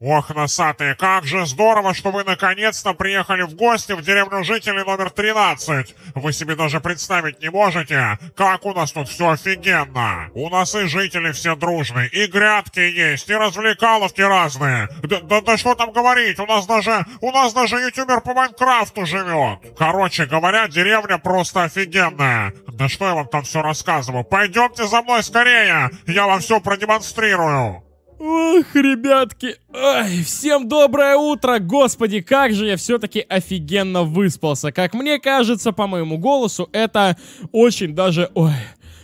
Ох, носатые, как же здорово, что вы наконец-то приехали в гости в деревню жителей номер 13. Вы себе даже представить не можете, как у нас тут все офигенно. У нас и жители все дружные, и грядки есть, и развлекаловки разные. Да, да, да что там говорить, у нас даже, у нас даже ютубер по Майнкрафту живет. Короче говоря, деревня просто офигенная. Да что я вам там все рассказываю? Пойдемте за мной скорее, я вам все продемонстрирую. Ох, ребятки, ай, всем доброе утро, господи, как же я все-таки офигенно выспался. Как мне кажется, по моему голосу, это очень даже, ой,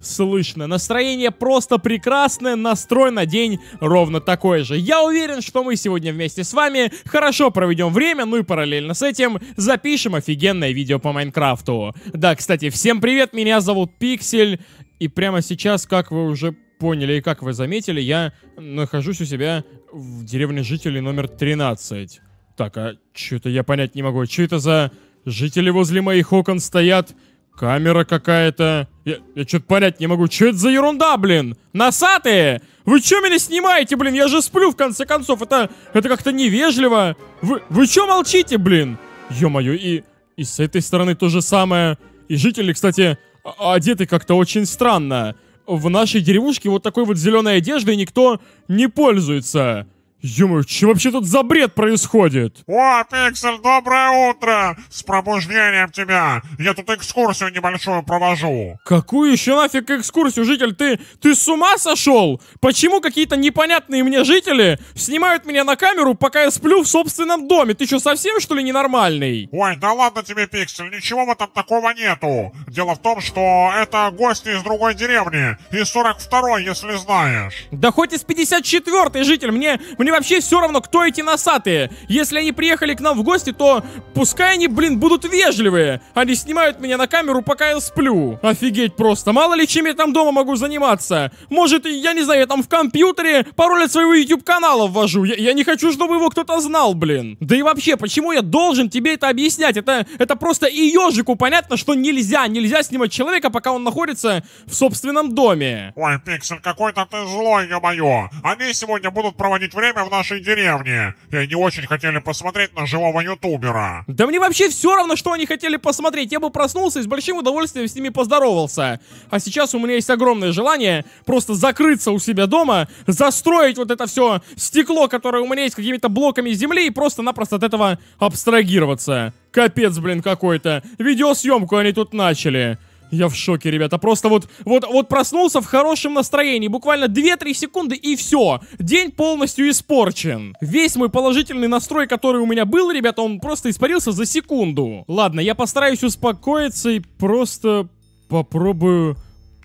слышно. Настроение просто прекрасное, настрой на день ровно такой же. Я уверен, что мы сегодня вместе с вами хорошо проведем время, ну и параллельно с этим запишем офигенное видео по Майнкрафту. Да, кстати, всем привет, меня зовут Пиксель, и прямо сейчас, как вы уже поняли и как вы заметили, я нахожусь у себя в деревне жителей номер 13. Так, а что-то я понять не могу. А что это за жители возле моих окон стоят? Камера какая-то. Я, я что-то понять не могу. Что это за ерунда, блин? Носатые! Вы что меня снимаете, блин? Я же сплю, в конце концов. Это, это как-то невежливо. Вы, вы что молчите, блин? Ё-моё, и, и с этой стороны то же самое. И жители, кстати, одеты как-то очень странно в нашей деревушке вот такой вот зеленой одеждой никто не пользуется. Ё-моё, что вообще тут за бред происходит? О, Пиксель, доброе утро! С пробуждением тебя! Я тут экскурсию небольшую провожу. Какую еще нафиг экскурсию, житель? Ты, ты с ума сошел? Почему какие-то непонятные мне жители снимают меня на камеру, пока я сплю в собственном доме? Ты что, совсем что ли ненормальный? Ой, да ладно тебе, Пиксель, ничего в этом такого нету. Дело в том, что это гости из другой деревни, из 42-й, если знаешь. Да хоть из 54-й, житель, мне, мне вообще все равно, кто эти носатые. Если они приехали к нам в гости, то пускай они, блин, будут вежливые. Они снимают меня на камеру, пока я сплю. Офигеть просто. Мало ли, чем я там дома могу заниматься. Может, я не знаю, я там в компьютере пароль от своего YouTube-канала ввожу. Я, я не хочу, чтобы его кто-то знал, блин. Да и вообще, почему я должен тебе это объяснять? Это, это просто и ежику понятно, что нельзя. Нельзя снимать человека, пока он находится в собственном доме. Ой, Пиксель, какой-то ты злой, ё-моё. Они сегодня будут проводить время в нашей деревне, и они очень хотели посмотреть на живого ютубера. Да мне вообще все равно, что они хотели посмотреть. Я бы проснулся и с большим удовольствием с ними поздоровался. А сейчас у меня есть огромное желание просто закрыться у себя дома, застроить вот это все стекло, которое у меня есть какими-то блоками земли, и просто-напросто от этого абстрагироваться. Капец, блин, какой-то. Видеосъемку они тут начали. Я в шоке, ребята. Просто вот, вот, вот проснулся в хорошем настроении. Буквально 2-3 секунды и все. День полностью испорчен. Весь мой положительный настрой, который у меня был, ребята, он просто испарился за секунду. Ладно, я постараюсь успокоиться и просто попробую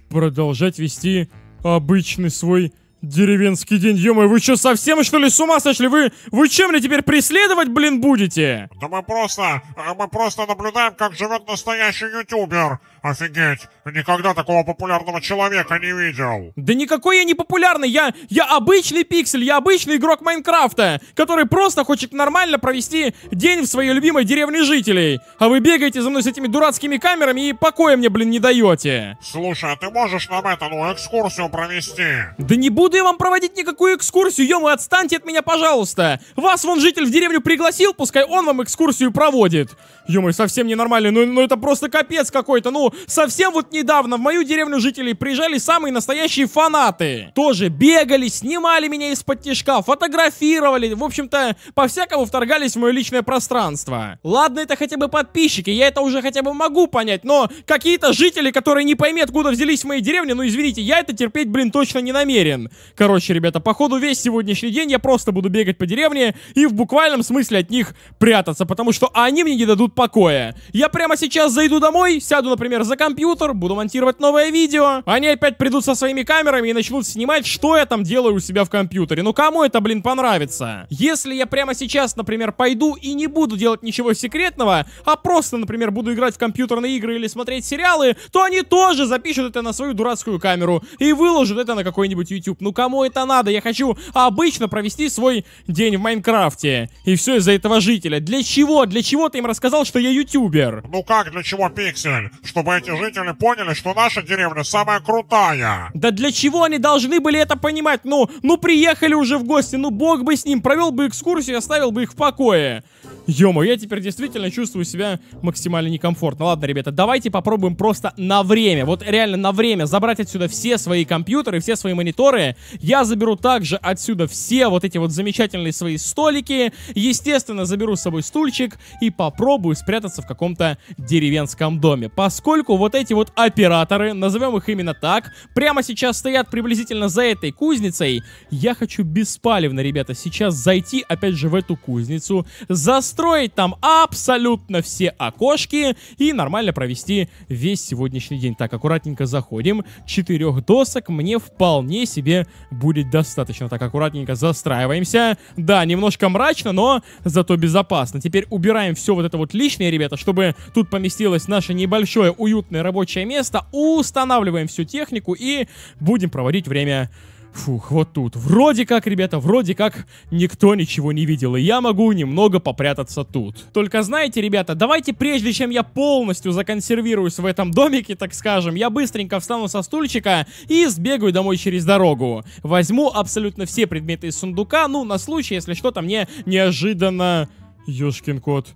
продолжать вести обычный свой Деревенский день, ё вы что, совсем что ли с ума сошли? Вы, вы чем мне теперь преследовать, блин, будете? Да мы просто, э, мы просто наблюдаем, как живет настоящий ютубер. Офигеть, никогда такого популярного человека не видел. Да никакой я не популярный, я, я обычный пиксель, я обычный игрок Майнкрафта, который просто хочет нормально провести день в своей любимой деревне жителей. А вы бегаете за мной с этими дурацкими камерами и покоя мне, блин, не даете. Слушай, а ты можешь нам эту ну, экскурсию провести? Да не буду я вам проводить никакую экскурсию, ё отстаньте от меня, пожалуйста. Вас вон житель в деревню пригласил, пускай он вам экскурсию проводит. Ё-моё, совсем ненормально, ну, ну это просто капец какой-то, ну, совсем вот недавно в мою деревню жителей приезжали самые настоящие фанаты. Тоже бегали, снимали меня из-под тяжка, фотографировали, в общем-то, по-всякому вторгались в мое личное пространство. Ладно, это хотя бы подписчики, я это уже хотя бы могу понять, но какие-то жители, которые не пойми, откуда взялись в моей деревне, ну извините, я это терпеть, блин, точно не намерен. Короче, ребята, походу весь сегодняшний день я просто буду бегать по деревне и в буквальном смысле от них прятаться, потому что они мне не дадут покоя. Я прямо сейчас зайду домой, сяду, например, например, за компьютер, буду монтировать новое видео. Они опять придут со своими камерами и начнут снимать, что я там делаю у себя в компьютере. Ну кому это, блин, понравится? Если я прямо сейчас, например, пойду и не буду делать ничего секретного, а просто, например, буду играть в компьютерные игры или смотреть сериалы, то они тоже запишут это на свою дурацкую камеру и выложат это на какой-нибудь YouTube. Ну кому это надо? Я хочу обычно провести свой день в Майнкрафте. И все из-за этого жителя. Для чего? Для чего ты им рассказал, что я ютубер? Ну как для чего, Пиксель? Чтобы чтобы эти жители поняли, что наша деревня самая крутая. Да для чего они должны были это понимать? Ну, ну приехали уже в гости, ну бог бы с ним, провел бы экскурсию и оставил бы их в покое. Ё-моё, я теперь действительно чувствую себя максимально некомфортно. Ладно, ребята, давайте попробуем просто на время, вот реально на время забрать отсюда все свои компьютеры, все свои мониторы. Я заберу также отсюда все вот эти вот замечательные свои столики. Естественно, заберу с собой стульчик и попробую спрятаться в каком-то деревенском доме. Поскольку вот эти вот операторы, назовем их именно так, прямо сейчас стоят приблизительно за этой кузницей, я хочу беспалевно, ребята, сейчас зайти опять же в эту кузницу, заставить настроить там абсолютно все окошки и нормально провести весь сегодняшний день. Так, аккуратненько заходим. Четырех досок мне вполне себе будет достаточно. Так, аккуратненько застраиваемся. Да, немножко мрачно, но зато безопасно. Теперь убираем все вот это вот лишнее, ребята, чтобы тут поместилось наше небольшое уютное рабочее место. Устанавливаем всю технику и будем проводить время Фух, вот тут. Вроде как, ребята, вроде как никто ничего не видел, и я могу немного попрятаться тут. Только знаете, ребята, давайте прежде чем я полностью законсервируюсь в этом домике, так скажем, я быстренько встану со стульчика и сбегаю домой через дорогу. Возьму абсолютно все предметы из сундука, ну, на случай, если что-то мне неожиданно... Ёшкин кот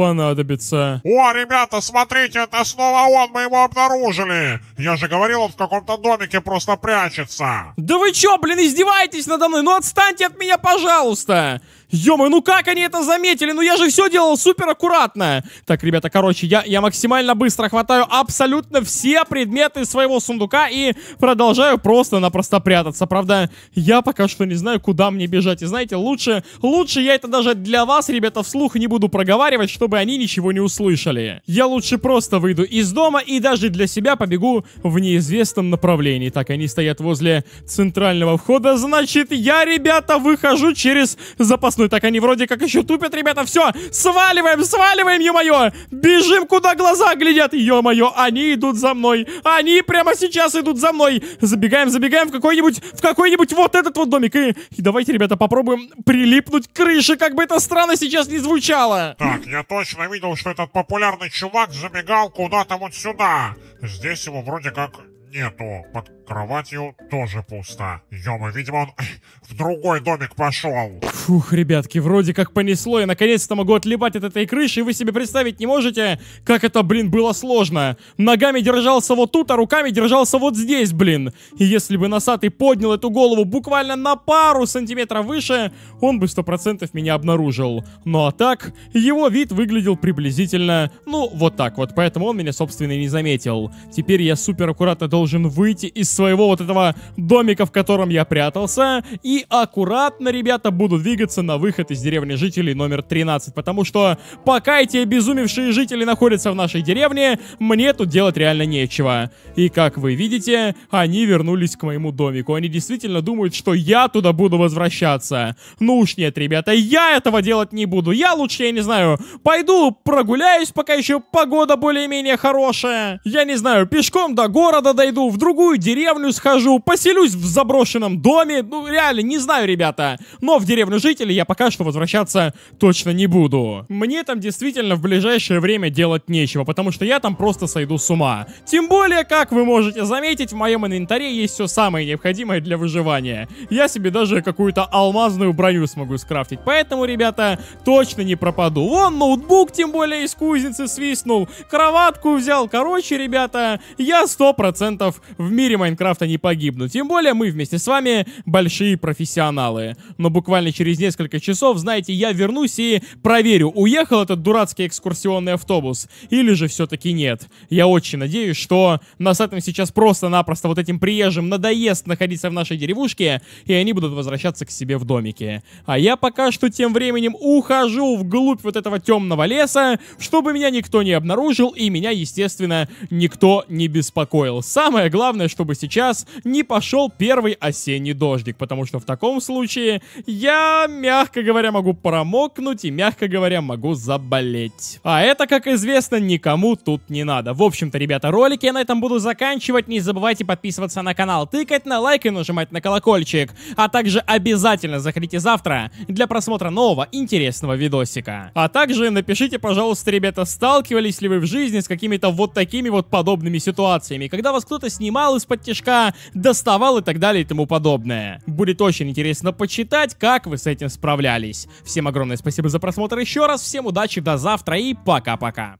понадобится. О, ребята, смотрите, это снова он, мы его обнаружили. Я же говорил, он в каком-то домике просто прячется. Да вы чё, блин, издеваетесь надо мной? Ну отстаньте от меня, пожалуйста ё ну как они это заметили? Ну я же все делал супер аккуратно. Так, ребята, короче, я, я максимально быстро хватаю абсолютно все предметы своего сундука и продолжаю просто-напросто прятаться. Правда, я пока что не знаю, куда мне бежать. И знаете, лучше, лучше я это даже для вас, ребята, вслух не буду проговаривать, чтобы они ничего не услышали. Я лучше просто выйду из дома и даже для себя побегу в неизвестном направлении. Так, они стоят возле центрального входа. Значит, я, ребята, выхожу через запасной красную. Так они вроде как еще тупят, ребята. Все, сваливаем, сваливаем, ё-моё. Бежим, куда глаза глядят. Ё-моё, они идут за мной. Они прямо сейчас идут за мной. Забегаем, забегаем в какой-нибудь, в какой-нибудь вот этот вот домик. И, и давайте, ребята, попробуем прилипнуть к крыше, как бы это странно сейчас не звучало. Так, я точно видел, что этот популярный чувак забегал куда-то вот сюда. Здесь его вроде как нету. Под Кроватью тоже пусто. Ёма, видимо, он в другой домик пошел. Фух, ребятки, вроде как понесло. и наконец-то могу отлипать от этой крыши. Вы себе представить не можете, как это, блин, было сложно. Ногами держался вот тут, а руками держался вот здесь, блин. И если бы носатый поднял эту голову буквально на пару сантиметров выше, он бы сто процентов меня обнаружил. Ну а так, его вид выглядел приблизительно, ну, вот так вот. Поэтому он меня, собственно, и не заметил. Теперь я супер аккуратно должен выйти из своего вот этого домика, в котором я прятался. И аккуратно, ребята, буду двигаться на выход из деревни жителей номер 13. Потому что пока эти обезумевшие жители находятся в нашей деревне, мне тут делать реально нечего. И как вы видите, они вернулись к моему домику. Они действительно думают, что я туда буду возвращаться. Ну уж нет, ребята, я этого делать не буду. Я лучше, я не знаю, пойду прогуляюсь, пока еще погода более-менее хорошая. Я не знаю, пешком до города дойду, в другую деревню деревню схожу, поселюсь в заброшенном доме. Ну, реально, не знаю, ребята. Но в деревню жителей я пока что возвращаться точно не буду. Мне там действительно в ближайшее время делать нечего, потому что я там просто сойду с ума. Тем более, как вы можете заметить, в моем инвентаре есть все самое необходимое для выживания. Я себе даже какую-то алмазную броню смогу скрафтить. Поэтому, ребята, точно не пропаду. Вон ноутбук, тем более, из кузницы свистнул. Кроватку взял. Короче, ребята, я сто процентов в мире моей Майнкрафта не погибнут. Тем более мы вместе с вами большие профессионалы. Но буквально через несколько часов, знаете, я вернусь и проверю, уехал этот дурацкий экскурсионный автобус или же все-таки нет. Я очень надеюсь, что нас этим сейчас просто-напросто вот этим приезжим надоест находиться в нашей деревушке, и они будут возвращаться к себе в домике. А я пока что тем временем ухожу вглубь вот этого темного леса, чтобы меня никто не обнаружил и меня, естественно, никто не беспокоил. Самое главное, чтобы сейчас не пошел первый осенний дождик, потому что в таком случае я, мягко говоря, могу промокнуть и, мягко говоря, могу заболеть. А это, как известно, никому тут не надо. В общем-то, ребята, ролики я на этом буду заканчивать. Не забывайте подписываться на канал, тыкать на лайк и нажимать на колокольчик. А также обязательно заходите завтра для просмотра нового интересного видосика. А также напишите, пожалуйста, ребята, сталкивались ли вы в жизни с какими-то вот такими вот подобными ситуациями, когда вас кто-то снимал из-под кишка доставал и так далее и тому подобное. Будет очень интересно почитать, как вы с этим справлялись. Всем огромное спасибо за просмотр еще раз, всем удачи, до завтра и пока-пока.